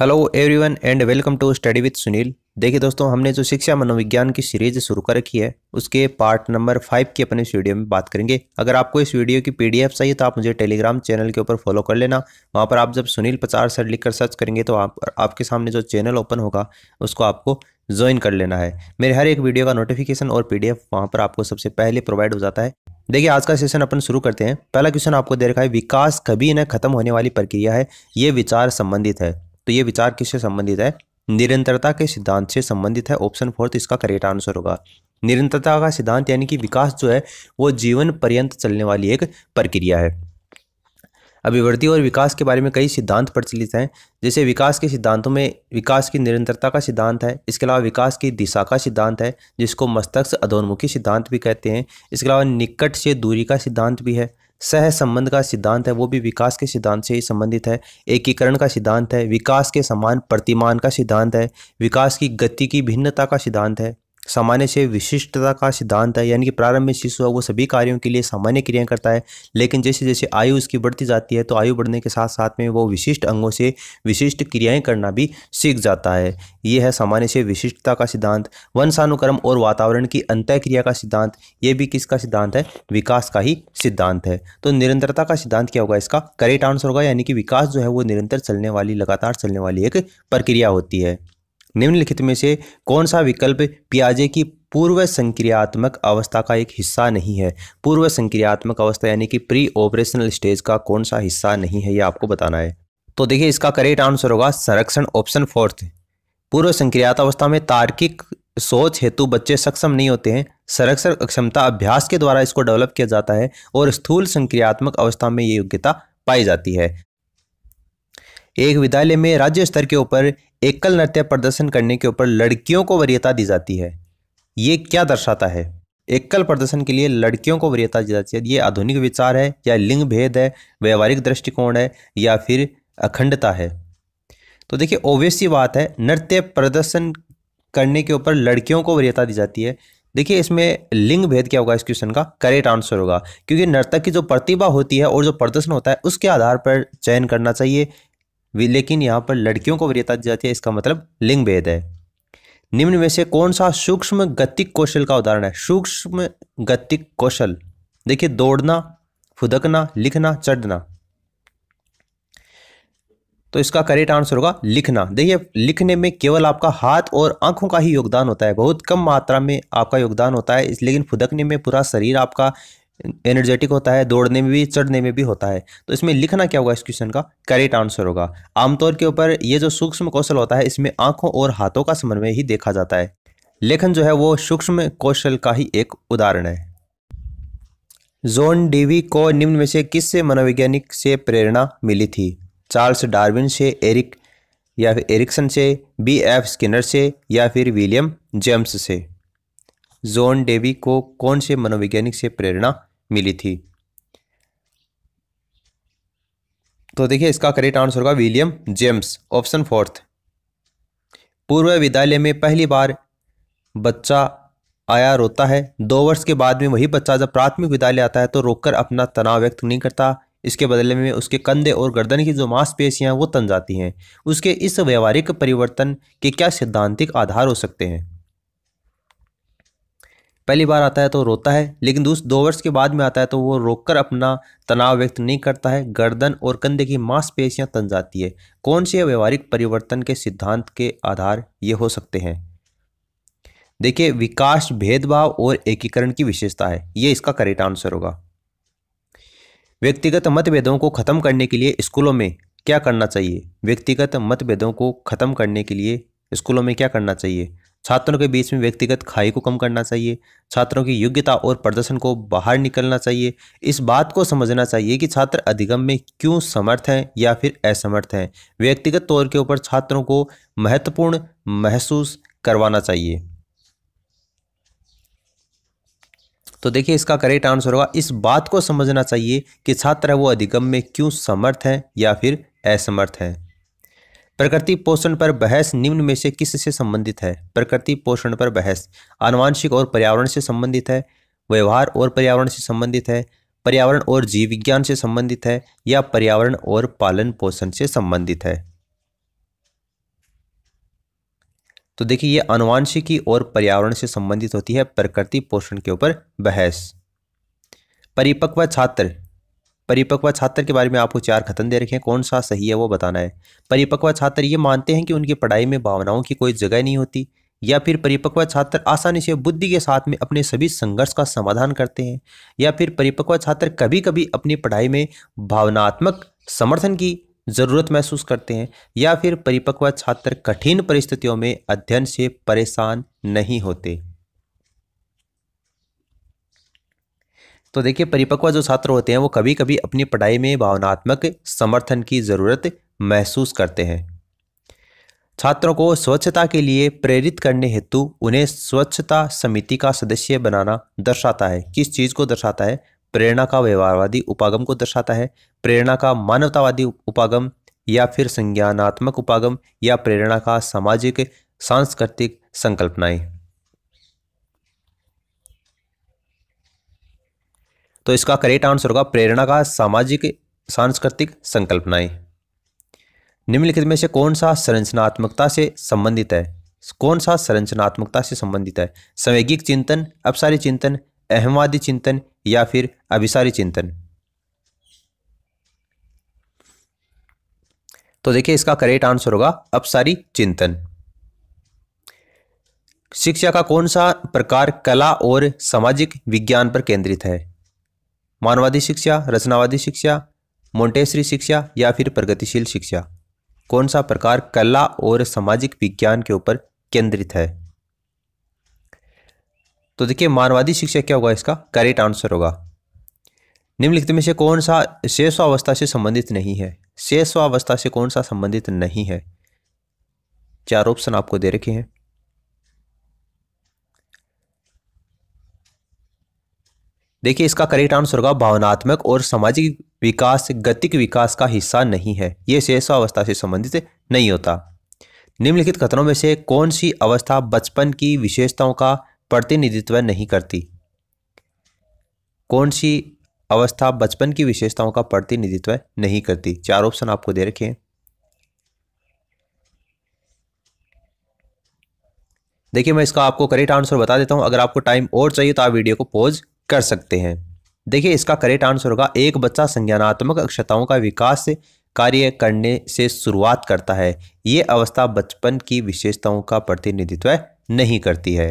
hello everyone and welcome to study with Sunil देखिए दोस्तों हमने जो शिक्षा मनोविज्ञान की सीरीज शुरू कर रखी है उसके पार्ट नंबर फाइव की अपने इस वीडियो में बात करेंगे अगर आपको इस वीडियो की पीडीएफ चाहिए तो आप मुझे टेलीग्राम चैनल के ऊपर फॉलो कर लेना वहाँ पर आप जब सुनील पचार सर लिखकर सर्च करेंगे तो आप आपके सामने जो चैनल ओपन होगा उसको आपको ज्वाइन कर लेना है मेरे हर एक वीडियो का नोटिफिकेशन और पी वहाँ पर आपको सबसे पहले प्रोवाइड हो जाता है देखिए आज का सेशन अपन शुरू करते हैं पहला क्वेश्चन आपको दे रखा है विकास कभी न खत्म होने वाली प्रक्रिया है ये विचार संबंधित है तो ये विचार किससे संबंधित है निरंतरता के सिद्धांत से संबंधित है ऑप्शन फोर्थ तो इसका करेक्ट आंसर होगा निरंतरता का सिद्धांत यानी कि विकास जो है वो जीवन पर्यंत चलने वाली एक प्रक्रिया है अभिवृद्धि और विकास के बारे में कई सिद्धांत प्रचलित हैं जैसे विकास के सिद्धांतों में विकास की निरंतरता का सिद्धांत है इसके अलावा विकास की दिशा का सिद्धांत है जिसको मस्तिष्क अधोन्मुखी सिद्धांत भी कहते हैं इसके अलावा निकट से दूरी का सिद्धांत भी है सह संबंध का सिद्धांत है वो भी विकास के सिद्धांत से ही संबंधित है एकीकरण का सिद्धांत है विकास के समान प्रतिमान का सिद्धांत है विकास की गति की भिन्नता का सिद्धांत है सामान्य से विशिष्टता का सिद्धांत है यानी कि प्रारंभ में शिशु है वो सभी कार्यों के लिए सामान्य क्रियाएं करता है लेकिन जैसे जैसे आयु उसकी बढ़ती जाती है तो आयु बढ़ने के साथ साथ में वो विशिष्ट अंगों से विशिष्ट क्रियाएँ करना भी सीख जाता है ये है सामान्य से विशिष्टता का सिद्धांत वंशानुक्रम और वातावरण की अंत क्रिया का सिद्धांत ये भी किसका सिद्धांत है विकास का ही सिद्धांत है तो निरंतरता का सिद्धांत क्या होगा इसका करेक्ट आंसर होगा यानी कि विकास जो है वो निरंतर चलने वाली लगातार चलने वाली एक प्रक्रिया होती है निम्नलिखित में से कौन सा विकल्प पियाजे की पूर्व संक्रियात्मक अवस्था का एक हिस्सा नहीं है पूर्व संक्रियात्मक अवस्था यानी कि प्री ऑपरेशनल स्टेज का कौन सा हिस्सा नहीं है ये आपको बताना है तो देखिए इसका करेक्ट आंसर होगा संरक्षण ऑप्शन फोर्थ पूर्व संक्रियात अवस्था में तार्किक सोच हेतु बच्चे सक्षम नहीं होते हैं संरक्षण क्षमता अभ्यास के द्वारा इसको डेवलप किया जाता है और स्थूल संक्रियात्मक अवस्था में ये योग्यता पाई जाती है एक विद्यालय में राज्य स्तर के ऊपर एकल नृत्य प्रदर्शन करने के ऊपर लड़कियों को वरीयता दी जाती है ये क्या दर्शाता है एकल प्रदर्शन के लिए लड़कियों को वरीयता दी जाती है ये आधुनिक विचार है या लिंग भेद है व्यवहारिक दृष्टिकोण है या फिर अखंडता है तो देखिए ओबियस ही बात है नृत्य प्रदर्शन करने के ऊपर लड़कियों को वरीयता दी जाती है देखिए इसमें लिंग भेद क्या होगा इस क्वेश्चन का करेक्ट आंसर होगा क्योंकि नर्तक की जो प्रतिभा होती है और जो प्रदर्शन होता है उसके आधार पर चयन करना चाहिए लेकिन यहाँ पर लड़कियों को वरीयता दी जाती है इसका मतलब लिंग भेद है निम्न में से कौन सा सूक्ष्म गतिक कौशल का उदाहरण है सूक्ष्म गतिक कौशल देखिए दौड़ना फुदकना लिखना चढ़ना तो इसका करेक्ट आंसर होगा लिखना देखिए लिखने में केवल आपका हाथ और आंखों का ही योगदान होता है बहुत कम मात्रा में आपका योगदान होता है लेकिन फुदकने में पूरा शरीर आपका एनर्जेटिक होता है दौड़ने में भी चढ़ने में भी होता है तो इसमें लिखना क्या होगा इस क्वेश्चन का करेक्ट आंसर होगा आमतौर के ऊपर ये जो सूक्ष्म कौशल होता है इसमें आंखों और हाथों का समन्वय ही देखा जाता है लेखन जो है वो सूक्ष्म कौशल का ही एक उदाहरण है जोन डीवी को निम्न में से किस से मनोवैज्ञानिक से प्रेरणा मिली थी चार्ल्स डार्विन से एरिक या फिर एरिक्सन से बी एफ स्किनर से या फिर विलियम जेम्स से जोन डेवी को कौन से मनोवैज्ञानिक से प्रेरणा मिली थी तो देखिए इसका करेक्ट आंसर होगा विलियम जेम्स ऑप्शन फोर्थ पूर्व विद्यालय में पहली बार बच्चा आया रोता है दो वर्ष के बाद में वही बच्चा जब प्राथमिक विद्यालय आता है तो रोककर अपना तनाव व्यक्त नहीं करता इसके बदले में उसके कंधे और गर्दन की जो मांसपेशियां वो तन जाती हैं उसके इस व्यवहारिक परिवर्तन के क्या सिद्धांतिक आधार हो सकते हैं पहली बार आता है तो रोता है लेकिन दोस्त दो वर्ष के बाद में आता है तो वो रोककर अपना तनाव व्यक्त नहीं करता है गर्दन और कंधे की मांसपेशियां तन जाती है कौन से व्यवहारिक परिवर्तन के सिद्धांत के आधार ये हो सकते हैं देखिए विकास भेदभाव और एकीकरण की विशेषता है ये इसका करेक्ट आंसर होगा व्यक्तिगत मतभेदों को खत्म करने के लिए स्कूलों में क्या करना चाहिए व्यक्तिगत मतभेदों को खत्म करने के लिए स्कूलों में क्या करना चाहिए छात्रों के बीच में व्यक्तिगत खाई को कम करना चाहिए छात्रों की योग्यता और प्रदर्शन को बाहर निकलना चाहिए इस बात को समझना चाहिए कि छात्र अधिगम में क्यों समर्थ हैं या फिर असमर्थ हैं व्यक्तिगत तौर के ऊपर छात्रों को महत्वपूर्ण महसूस करवाना चाहिए तो देखिए इसका करेक्ट आंसर होगा इस बात को समझना चाहिए कि छात्र वो अधिगम में क्यों समर्थ हैं या फिर असमर्थ हैं प्रकृति पोषण पर बहस निम्न में से किस से संबंधित है प्रकृति पोषण पर बहस आनुवांशिक और पर्यावरण से संबंधित है व्यवहार और पर्यावरण से संबंधित है पर्यावरण और जीव विज्ञान से संबंधित है या पर्यावरण और पालन पोषण से संबंधित है तो देखिए ये अनुवांशिकी और पर्यावरण से संबंधित होती है प्रकृति पोषण के ऊपर बहस परिपक्व छात्र परिपक्व छात्र के बारे में आपको चार कथन दे रखे हैं कौन सा सही है वो बताना है परिपक्व छात्र ये मानते हैं कि उनकी पढ़ाई में भावनाओं की कोई जगह नहीं होती या फिर परिपक्व छात्र आसानी से बुद्धि के साथ में अपने सभी संघर्ष का समाधान करते हैं या फिर परिपक्व छात्र कभी कभी अपनी पढ़ाई में भावनात्मक समर्थन की ज़रूरत महसूस करते हैं या फिर परिपक्व छात्र कठिन परिस्थितियों में अध्ययन से परेशान नहीं होते तो देखिए परिपक्व जो छात्र होते हैं वो कभी कभी अपनी पढ़ाई में भावनात्मक समर्थन की ज़रूरत महसूस करते हैं छात्रों को स्वच्छता के लिए प्रेरित करने हेतु उन्हें स्वच्छता समिति का सदस्य बनाना दर्शाता है किस चीज़ को दर्शाता है प्रेरणा का व्यवहारवादी उपागम को दर्शाता है प्रेरणा का मानवतावादी उपागम या फिर संज्ञानात्मक उपागम या प्रेरणा का सामाजिक सांस्कृतिक संकल्पनाएं तो इसका करेक्ट आंसर होगा प्रेरणा का सामाजिक सांस्कृतिक संकल्पनाएं निम्नलिखित में से कौन सा संरचनात्मकता से संबंधित है कौन सा संरचनात्मकता से संबंधित है संवैगिक चिंतन अपसारी चिंतन अहमवादी चिंतन या फिर अभिसारी चिंतन तो देखिए इसका करेक्ट आंसर होगा अपसारी चिंतन शिक्षा का कौन सा प्रकार कला और सामाजिक विज्ञान पर केंद्रित है मानवादी शिक्षा रचनावादी शिक्षा मोन्टेसरी शिक्षा या फिर प्रगतिशील शिक्षा कौन सा प्रकार कला और सामाजिक विज्ञान के ऊपर केंद्रित है तो देखिए मानवादी शिक्षा क्या होगा इसका करेक्ट आंसर होगा निम्नलिखित में से कौन सा शेषावस्था से संबंधित नहीं है शेषावस्था से कौन सा संबंधित नहीं है चार ऑप्शन आपको दे रखे हैं देखिए इसका करेक्ट आंसर होगा भावनात्मक और सामाजिक विकास गतिक विकास का हिस्सा नहीं है ये शेषावस्था से संबंधित नहीं होता निम्नलिखित खतरों में से कौन सी अवस्था बचपन की विशेषताओं का प्रतिनिधित्व नहीं करती कौन सी अवस्था बचपन की विशेषताओं का प्रतिनिधित्व नहीं करती चार ऑप्शन आपको दे रखे हैं देखिए मैं इसका आपको करेक्ट आंसर बता देता हूं अगर आपको टाइम और चाहिए तो आप वीडियो को पॉज कर सकते हैं देखिए इसका करेक्ट आंसर होगा एक बच्चा संज्ञानात्मक अक्षताओं का विकास कार्य करने से शुरुआत करता है ये अवस्था बचपन की विशेषताओं का प्रतिनिधित्व नहीं करती है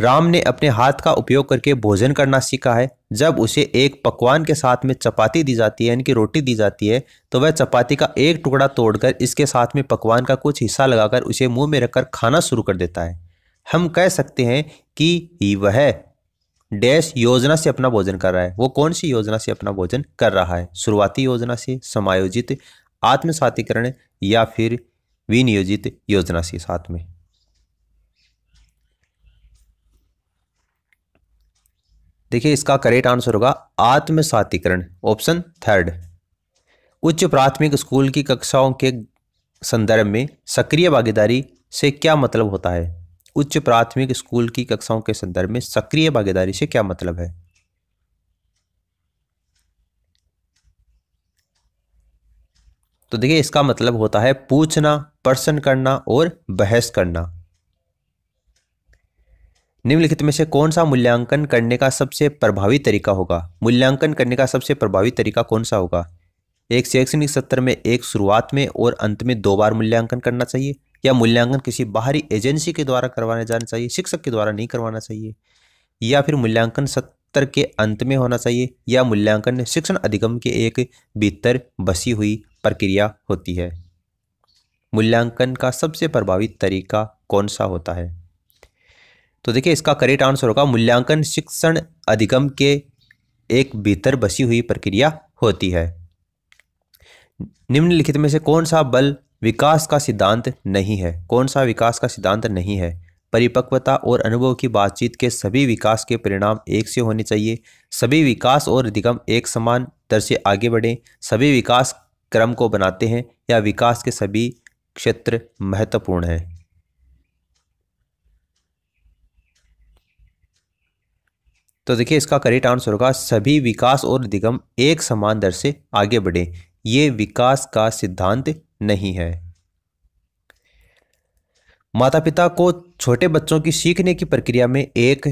राम ने अपने हाथ का उपयोग करके भोजन करना सीखा है जब उसे एक पकवान के साथ में चपाती दी जाती है यानी कि रोटी दी जाती है तो वह चपाती का एक टुकड़ा तोड़कर इसके साथ में पकवान का कुछ हिस्सा लगाकर उसे मुंह में रखकर खाना शुरू कर देता है हम कह सकते हैं कि वह डैश योजना से अपना भोजन कर रहा है वो कौन सी योजना से अपना भोजन कर रहा है शुरुआती योजना से समायोजित आत्मसातीकरण या फिर विनियोजित योजना से साथ में देखिए इसका करेक्ट आंसर होगा आत्मसातीकरण ऑप्शन थर्ड उच्च प्राथमिक स्कूल की कक्षाओं के संदर्भ में सक्रिय भागीदारी से क्या मतलब होता है उच्च प्राथमिक स्कूल की कक्षाओं के संदर्भ में सक्रिय भागीदारी से क्या मतलब है तो देखिए इसका मतलब होता है पूछना प्रश्न करना और बहस करना निम्नलिखित में से कौन सा मूल्यांकन करने का सबसे प्रभावी तरीका होगा मूल्यांकन करने का सबसे प्रभावी तरीका कौन सा होगा एक शैक्षणिक सत्र में एक शुरुआत में और अंत में दो बार मूल्यांकन करना चाहिए या मूल्यांकन किसी बाहरी एजेंसी के द्वारा करवाने जाना चाहिए शिक्षक के द्वारा नहीं करवाना चाहिए या फिर मूल्यांकन सत्र के अंत में होना चाहिए या मूल्यांकन शिक्षण अधिगम के एक भीतर बसी हुई प्रक्रिया होती है मूल्यांकन का सबसे प्रभावी तरीका कौन सा होता है तो देखिए इसका करेक्ट आंसर होगा मूल्यांकन शिक्षण अधिगम के एक भीतर बसी हुई प्रक्रिया होती है निम्नलिखित में से कौन सा बल विकास का सिद्धांत नहीं है कौन सा विकास का सिद्धांत नहीं है परिपक्वता और अनुभव की बातचीत के सभी विकास के परिणाम एक से होने चाहिए सभी विकास और अधिगम एक समान दर से आगे बढ़ें सभी विकास क्रम को बनाते हैं या विकास के सभी क्षेत्र महत्वपूर्ण हैं तो देखिए इसका करेक्ट आंसर होगा सभी विकास और अधिगम एक समान दर से आगे बढ़े ये विकास का सिद्धांत नहीं है माता पिता को छोटे बच्चों की सीखने की प्रक्रिया में एक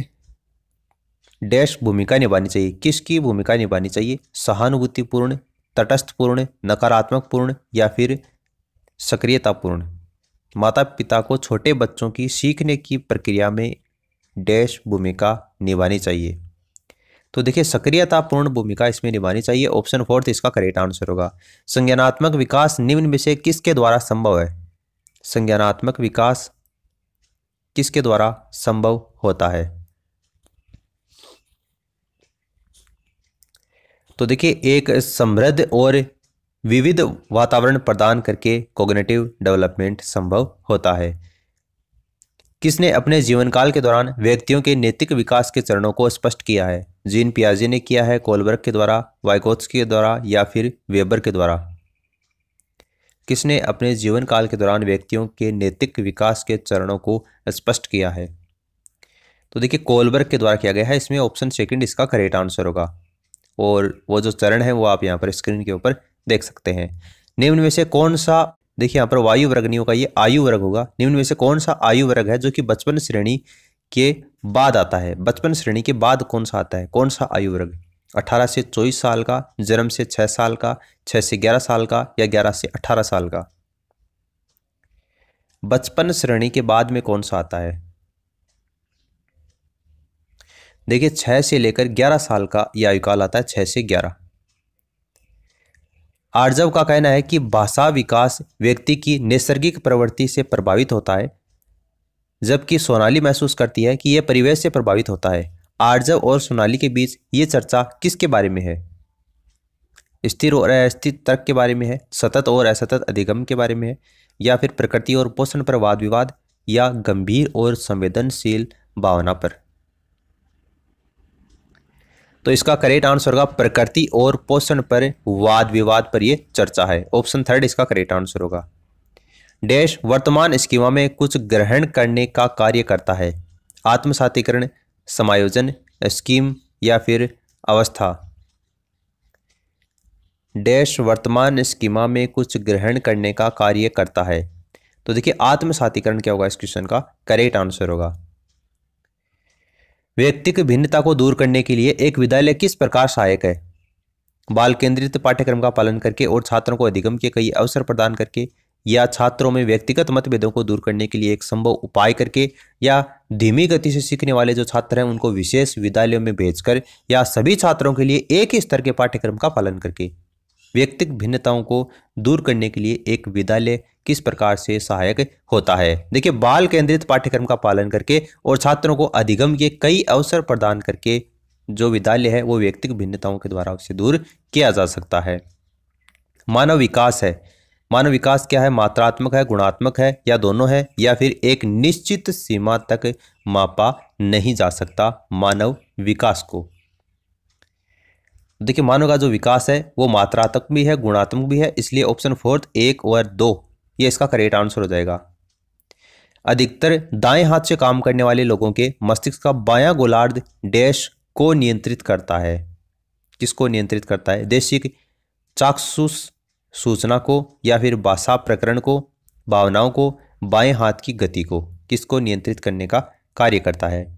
डैश भूमिका निभानी चाहिए किसकी भूमिका निभानी चाहिए सहानुभूतिपूर्ण तटस्थपूर्ण पूर्ण या फिर सक्रियतापूर्ण माता पिता को छोटे बच्चों की सीखने की प्रक्रिया में डैश भूमिका निभानी चाहिए तो देखिए सक्रियतापूर्ण भूमिका इसमें निभानी चाहिए ऑप्शन फोर्थ तो इसका करेक्ट आंसर होगा संज्ञानात्मक विकास निम्न में से किसके द्वारा संभव है संज्ञानात्मक विकास किसके द्वारा संभव होता है तो देखिए एक समृद्ध और विविध वातावरण प्रदान करके कोग्नेटिव डेवलपमेंट संभव होता है किसने अपने जीवनकाल के दौरान व्यक्तियों के नैतिक विकास के चरणों को स्पष्ट किया है जीन पियाजे ने किया है कोलबर्ग के द्वारा वाइकोत्स के द्वारा या फिर वेबर के द्वारा किसने अपने जीवन काल के दौरान व्यक्तियों के नैतिक विकास के चरणों को स्पष्ट किया है तो देखिए कोलबर्ग के द्वारा किया गया है इसमें ऑप्शन सेकंड इसका करेक्ट आंसर होगा और वो जो चरण है वो आप यहाँ पर स्क्रीन के ऊपर देख सकते हैं निम्न में से कौन सा देखिए यहाँ पर वायु वर्गनियों का ये आयु वर्ग होगा निम्न में से कौन सा आयु वर्ग है जो कि बचपन श्रेणी के बाद आता है बचपन श्रेणी के बाद कौन सा आता है कौन सा आयु वर्ग अठारह से चौबीस साल का जन्म से छह साल का छह से ग्यारह साल का या ग्यारह से अठारह साल का बचपन श्रेणी के बाद में कौन सा आता है देखिए छह से लेकर ग्यारह साल का यह आयुकाल आता है छह से ग्यारह आर्जव का कहना है कि भाषा विकास व्यक्ति की नैसर्गिक प्रवृत्ति से प्रभावित होता है जबकि सोनाली महसूस करती है कि यह परिवेश से प्रभावित होता है आर्जव और सोनाली के बीच ये चर्चा किसके बारे में है स्थिर और अस्थिर तर्क के बारे में है सतत और असतत अधिगम के बारे में है या फिर प्रकृति और पोषण पर वाद विवाद या गंभीर और संवेदनशील भावना पर तो इसका करेक्ट आंसर होगा प्रकृति और पोषण पर वाद विवाद पर यह चर्चा है ऑप्शन थर्ड इसका करेक्ट आंसर होगा डैश वर्तमान स्कीमा में कुछ ग्रहण करने का कार्य करता है आत्मसातीकरण समायोजन स्कीम या फिर अवस्था डैश वर्तमान स्कीमा में कुछ ग्रहण करने का कार्य करता है तो देखिए आत्मसातीकरण क्या होगा इस क्वेश्चन का करेक्ट आंसर होगा व्यक्तिक भिन्नता को दूर करने के लिए एक विद्यालय किस प्रकार सहायक है बाल केंद्रित पाठ्यक्रम का पालन करके और छात्रों को अधिगम के कई अवसर प्रदान करके या छात्रों में व्यक्तिगत मतभेदों को दूर करने के लिए एक संभव उपाय करके या धीमी गति से सीखने वाले जो छात्र हैं उनको विशेष विद्यालयों में भेजकर या सभी छात्रों के लिए एक ही स्तर के पाठ्यक्रम का पालन करके व्यक्तिक भिन्नताओं को दूर करने के लिए एक विद्यालय किस प्रकार से सहायक होता है देखिए बाल केंद्रित पाठ्यक्रम का पालन करके और छात्रों को अधिगम के कई अवसर प्रदान करके जो विद्यालय है वो व्यक्तिक भिन्नताओं के द्वारा उसे दूर किया जा सकता है मानव विकास है मानव विकास क्या है मात्रात्मक है गुणात्मक है या दोनों है या फिर एक निश्चित सीमा तक मापा नहीं जा सकता मानव विकास को देखिए मानव का जो विकास है वो मात्रात्मक भी है गुणात्मक भी है इसलिए ऑप्शन फोर्थ एक और दो ये इसका करेक्ट आंसर हो जाएगा अधिकतर दाएं हाथ से काम करने वाले लोगों के मस्तिष्क का बायां गोलार्ध डैश को नियंत्रित करता है किसको नियंत्रित करता है देशिक चाक्षुष सूचना को या फिर बासा प्रकरण को भावनाओं को बाएं हाथ की गति को किसको नियंत्रित करने का कार्य करता है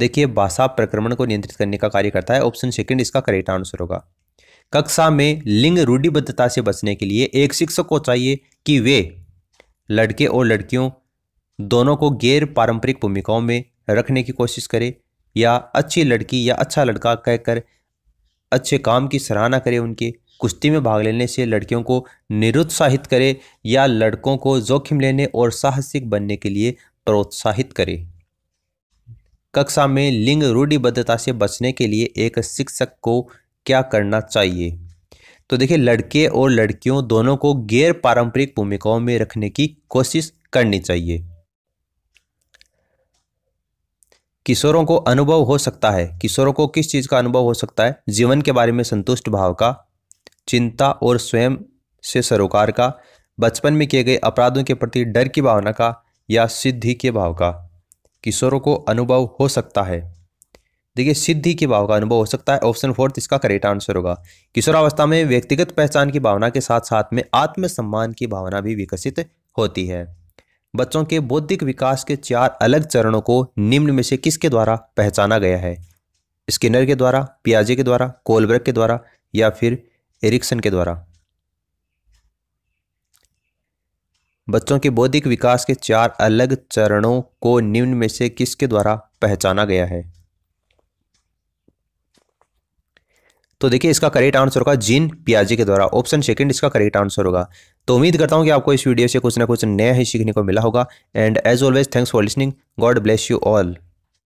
देखिए भाषा प्रक्रमण को नियंत्रित करने का कार्य करता है ऑप्शन सेकंड इसका करेक्ट आंसर होगा कक्षा में लिंग रूढ़िबद्धता से बचने के लिए एक शिक्षक को चाहिए कि वे लड़के और लड़कियों दोनों को गैर पारंपरिक भूमिकाओं में रखने की कोशिश करे या अच्छी लड़की या अच्छा लड़का कहकर अच्छे काम की सराहना करें उनके कुश्ती में भाग लेने से लड़कियों को निरुत्साहित करे या लड़कों को जोखिम लेने और साहसिक बनने के लिए प्रोत्साहित करे कक्षा में लिंग रूढ़िबद्धता से बचने के लिए एक शिक्षक को क्या करना चाहिए तो देखिए लड़के और लड़कियों दोनों को गैर पारंपरिक भूमिकाओं में रखने की कोशिश करनी चाहिए किशोरों को अनुभव हो सकता है किशोरों को किस चीज़ का अनुभव हो सकता है जीवन के बारे में संतुष्ट भाव का चिंता और स्वयं से सरोकार का बचपन में किए गए अपराधों के प्रति डर की भावना का या सिद्धि के भाव का किशोरों को अनुभव हो सकता है देखिए सिद्धि की भाव का अनुभव हो सकता है ऑप्शन फोर्थ इसका करेक्ट आंसर होगा किशोरावस्था में व्यक्तिगत पहचान की भावना के साथ साथ में आत्मसम्मान की भावना भी विकसित होती है बच्चों के बौद्धिक विकास के चार अलग चरणों को निम्न में से किसके द्वारा पहचाना गया है स्किनर के द्वारा पियाजे के द्वारा कोलब्रग के द्वारा या फिर एरिक्सन के द्वारा बच्चों के बौद्धिक विकास के चार अलग चरणों को निम्न में से किसके द्वारा पहचाना गया है तो देखिए इसका करेक्ट आंसर होगा जीन पियाजी के द्वारा ऑप्शन सेकंड इसका करेक्ट आंसर होगा तो उम्मीद करता हूं कि आपको इस वीडियो से कुछ ना कुछ नया ही सीखने को मिला होगा and as always thanks for listening God bless you all